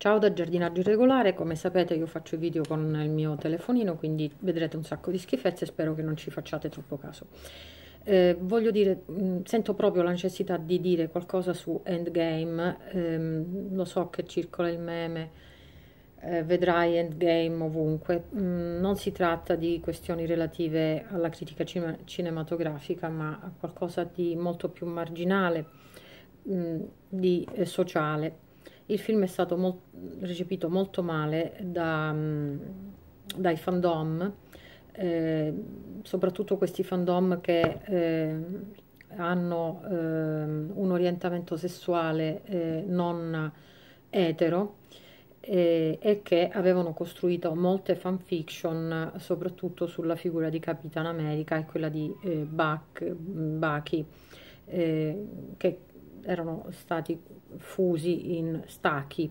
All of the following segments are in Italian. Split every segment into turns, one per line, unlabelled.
Ciao da giardinaggio regolare, come sapete io faccio i video con il mio telefonino, quindi vedrete un sacco di schifezze, spero che non ci facciate troppo caso. Eh, voglio dire, mm, sento proprio la necessità di dire qualcosa su Endgame, ehm, lo so che circola il meme, eh, vedrai Endgame ovunque, mh, mm, non si tratta di questioni relative alla critica cine cinematografica, ma a qualcosa di molto più marginale, mh, mm, di eh, sociale il film è stato molt recepito molto male da, mm, dai fandom, eh, soprattutto questi fandom che eh, hanno eh, un orientamento sessuale eh, non etero eh, e che avevano costruito molte fanfiction soprattutto sulla figura di Capitan America e quella di eh, Buck, Bucky che erano stati fusi in stacchi.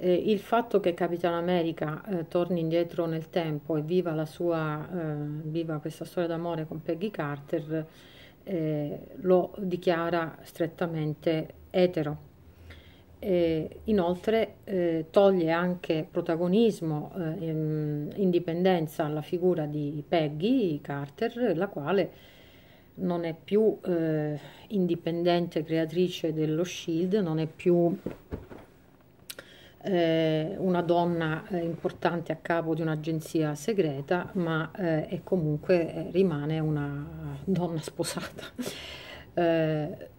Eh, il fatto che Capitan America eh, torni indietro nel tempo e viva, la sua, eh, viva questa storia d'amore con Peggy Carter eh, lo dichiara strettamente etero. inoltre eh, toglie anche protagonismo, eh, indipendenza alla figura di Peggy Carter, la quale non è più eh, indipendente creatrice dello Shield, non è più eh, una donna eh, importante a capo di un'agenzia segreta, ma eh, è comunque eh, rimane una donna sposata. Eh,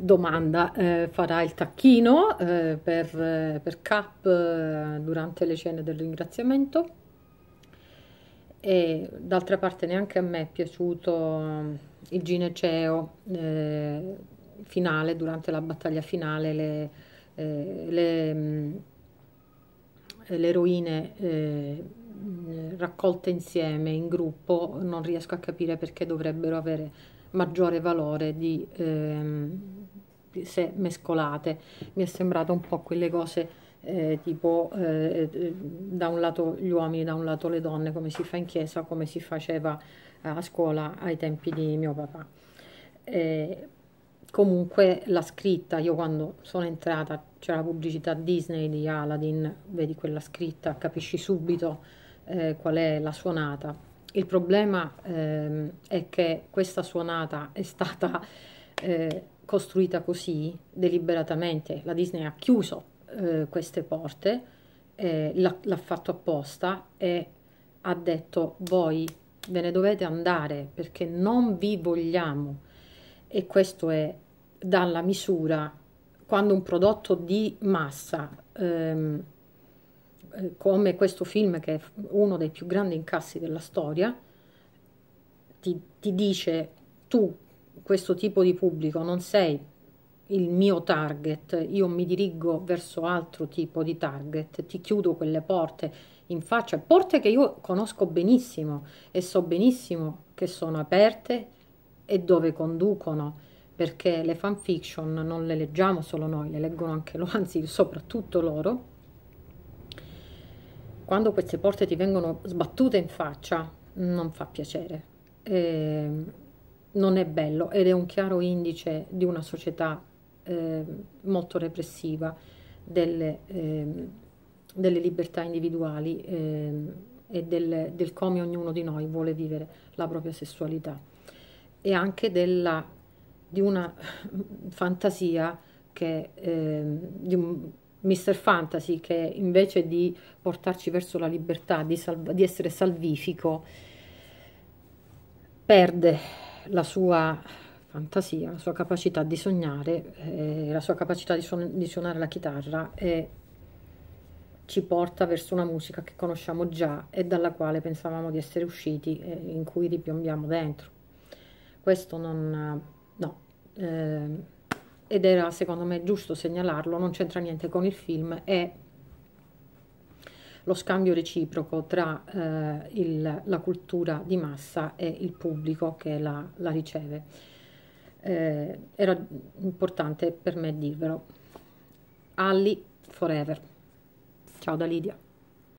domanda, farà il tacchino per, per Cap durante le cene del ringraziamento? e d'altra parte neanche a me è piaciuto um, il gineceo eh, finale, durante la battaglia finale, le, eh, le, mm, le eroine eh, raccolte insieme in gruppo, non riesco a capire perché dovrebbero avere maggiore valore di, ehm, se mescolate. Mi è sembrato un po' quelle cose eh, tipo eh, eh, da un lato gli uomini, da un lato le donne, come si fa in chiesa, come si faceva eh, a scuola ai tempi di mio papà. Eh, comunque la scritta, io quando sono entrata c'era la pubblicità Disney di Aladdin, vedi quella scritta, capisci subito eh, qual è la suonata. Il problema ehm, è che questa suonata è stata costruita così deliberatamente, la Disney ha chiuso eh, queste porte, eh, l'ha fatto apposta e ha detto voi ve ne dovete andare perché non vi vogliamo e questo è dalla misura quando un prodotto di massa ehm, eh, come questo film che è uno dei più grandi incassi della storia ti, ti dice tu questo tipo di pubblico non sei il mio target, io mi dirigo verso altro tipo di target, ti chiudo quelle porte in faccia, porte che io conosco benissimo e so benissimo che sono aperte e dove conducono, perché le fanfiction non le leggiamo solo noi, le leggono anche loro, anzi soprattutto loro. Quando queste porte ti vengono sbattute in faccia non fa piacere. E ehm, non è bello ed è un chiaro indice di una società eh, molto repressiva delle, eh, delle libertà individuali eh, e del, del, come ognuno di noi vuole vivere la propria sessualità e anche della, di una fantasia che, ehm, di un Mr. Fantasy che invece di portarci verso la libertà, di, di essere salvifico, perde la sua fantasia, la sua capacità di sognare, eh, la sua capacità di, suon di suonare la chitarra e ci porta verso una musica che conosciamo già e dalla quale pensavamo di essere usciti e in cui ripiombiamo dentro. Questo non... no. Eh, ed era secondo me giusto segnalarlo, non c'entra niente con il film, è lo scambio reciproco tra eh, il, la cultura di massa e il pubblico che la, la riceve eh, era importante per me dirvelo. Ali forever. Ciao da Lidia.